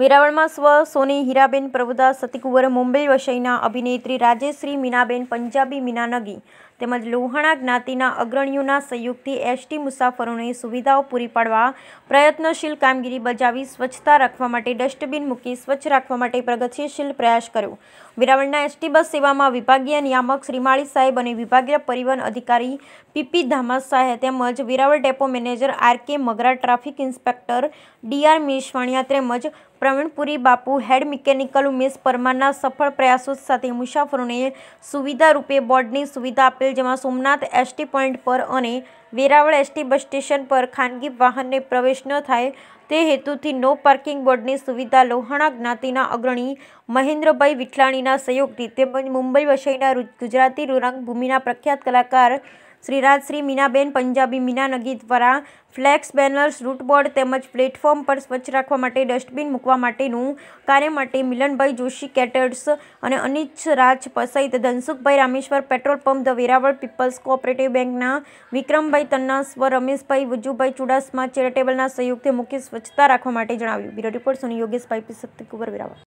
વેરાવળમાં સ્વ સોની હીરાબેન પ્રભુદાસ સતીકુંવર મુંબઈ વસઈના અભિનેત્રી રાજેશ્રી મીનાબેન પંજાબી મીનાનગી તેમજ લોહાણા જ્ઞાતિના અગ્રણીઓના સહયોગથી એસટી મુસાફરોને સુવિધાઓ પૂરી પાડવા પ્રયત્નશીલ કામગીરી બજાવી સ્વચ્છતા રાખવા માટે ડસ્ટબિન મૂકી સ્વચ્છ રાખવા માટે પ્રગતિશીલ પ્રયાસ કર્યો વેરાવળના એસટી બસ સેવામાં વિભાગીય નિયામક શ્રીમાળી સાહેબ અને વિભાગીય પરિવહન અધિકારી પીપી ધામસ સાહેબ તેમજ Veraval depot manager R K Magra traffic inspector D R Meshvaniya તેમજ પ્રવીણપુરી બાપુ હેડ મિકેનિકલ ઉમેશ પરમારના સફળ પ્રયાસો સાથે મુસાફરોને સુવિધા રૂપે બોર્ડની સુવિધા આપેલ આપેલ જેમાં સોમનાથ એસટી પોઈન્ટ પર અને વેરાવળ એસટી બસ સ્ટેશન પર ખાનગી વાહનને પ્રવેશ ન થાય તે હેતુથી નો પાર્કિંગ બોર્ડની સુવિધા લોહાણા જ્ઞાતિના અગ્રણી મહેન્દ્રભાઈ વિઠલાણીના સહયોગથી તેમજ મુંબઈ વસાઈના ગુજરાતી રોરાંગ ભૂમિના પ્રખ્યાત કલાકાર શ્રીરાજ શ્રી મીનાબેન પંજાબી મીના નગી દ્વારા ફ્લેક્સ બેનર્સ રૂટબોર્ડ તેમજ પ્લેટફોર્મ પર સ્વચ્છ રાખવા માટે ડસ્ટબિન મૂકવા માટેનું કાર્ય માટે મિલનભાઈ જોશી કેટર્સ અને અનિચ્છ રાજ સહિત Dhansukhbhai Rameshwar petrol pump the Veraval peoples cooperative બેંકના વિક્રમભાઈ તન્ના તન્નાસ્વર રમેશભાઈ વજુભાઈ ચુડાસમા ચેરિટેબલના સહયોગથી મુખ્ય સ્વચ્છતા રાખવા માટે જણાવ્યું bureau report Soni Yogeshbhai P Satyakumar Veraval